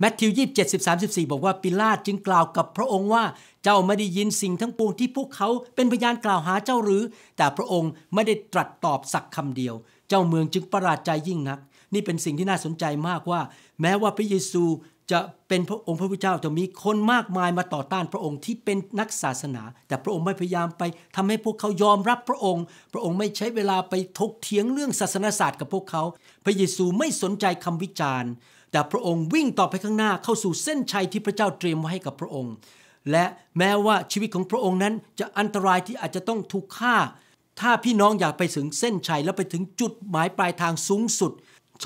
แมทธิวยี่สิบเจ็ดสิบสามสิบสี่บอกว่าปิลาตจึงกล่าวกับพระองค์ว่าเจ้าไม่ได้ยินสิ่งทั้งปวงที่พวกเขาเป็นพยานกล่าวหาเจ้าหรือ แต่พระองค์ไม่ได้ตรัสตอบสักคำเดียว เจ้าเมืองจึงประหลาดใจยิ่งนักนี่เป็นสิ่งที่น่าสนใจมากว่า แม้ว่าพระเยซูจะเป็นพระองค์พระผู้เจ้าจะมีคนมากมายมาต่อต้านพระองค์ที่เป็นนักศาสนา แต่พระองค์ไม่พยายามไปทำให้พวกเขายอมรับพระองค์ พระองค์ไม่ใช้เวลาไปทกเถียงเรื่องศาสนาศาสตร์กับพวกเขา พระเยซูไม่สนใจคำวิจารณ์ แต่พระองค์วิ่งต่อไปข้างหน้าเข้าสู่เส้นชัยที่พระเจ้าเตรียมไว้ให้กับพระองค์ และแม้ว่าชีวิตของพระองค์นั้นจะอันตรายที่อาจจะต้องถูกฆ่า ถ้าพี่น้องอยากไปถึงเส้นชัยและไปถึงจุดหมายปลายทางสูงสุด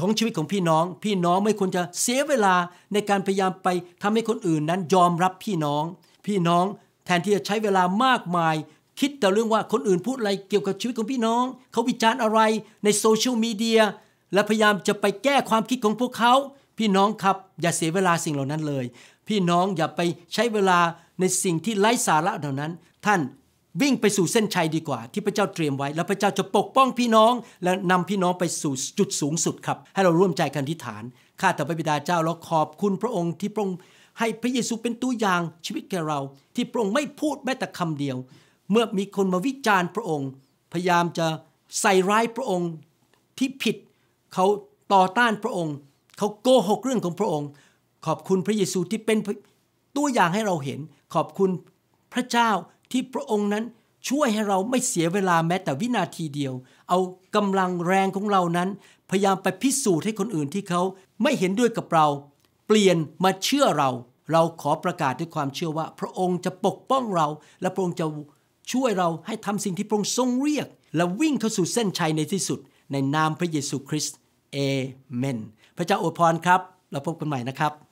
ของชีวิตของพี่น้อง พี่น้องไม่ควรจะเสียเวลาในการพยายามไปทำให้คนอื่นนั้นยอมรับพี่น้อง พี่น้องแทนที่จะใช้เวลามากมาย คิดแต่เรื่องว่าคนอื่นพูดอะไรเกี่ยวกับชีวิตของพี่น้องเขาวิจารณ์อะไรในโซเชียลมีเดียและพยายามจะไปแก้ความคิดของพวกเขาพี่น้องครับอย่าเสียเวลาสิ่งเหล่านั้นเลย พี่น้องอย่าไปใช้เวลาในสิ่งที่ไร้สาระเหล่านั้นท่านวิ่งไปสู่เส้นชัยดีกว่า ที่พระเจ้าเตรียมไว้ แล้วพระเจ้าจะปกป้องพี่น้อง และนำพี่น้องไปสู่จุดสูงสุดครับ ให้เราร่วมใจกันทิฐาน ข้าแต่พระบิดาเจ้าเราขอบคุณพระองค์ที่พระองค์ให้พระเยซูเป็นตัวอย่างชีวิตแก่เรา ที่พระองค์ไม่พูดแม้แต่คำเดียว เมื่อมีคนมาวิจารณ์พระองค์พยายามจะใส่ร้ายพระองค์ที่ผิดเขาต่อต้านพระองค์เขาโกหกเรื่องของพระองค์ ขอบคุณพระเยซูที่เป็นตัวอย่างให้เราเห็นขอบคุณพระเจ้าที่พระองค์นั้นช่วยให้เราไม่เสียเวลาแม้แต่วินาทีเดียว เอากำลังแรงของเรานั้น พยายามไปพิสูจน์ให้คนอื่นที่เขาไม่เห็นด้วยกับเรา เปลี่ยนมาเชื่อเรา เราขอประกาศด้วยความเชื่อว่า พระองค์จะปกป้องเรา และพระองค์จะช่วยเราให้ทำสิ่งที่พระองค์ทรงเรียก และวิ่งเข้าสู่เส้นชัยในที่สุด ในนามพระเยซูคริสต์เอเมน พระเจ้าอวยพรครับเราพบกันใหม่นะครับ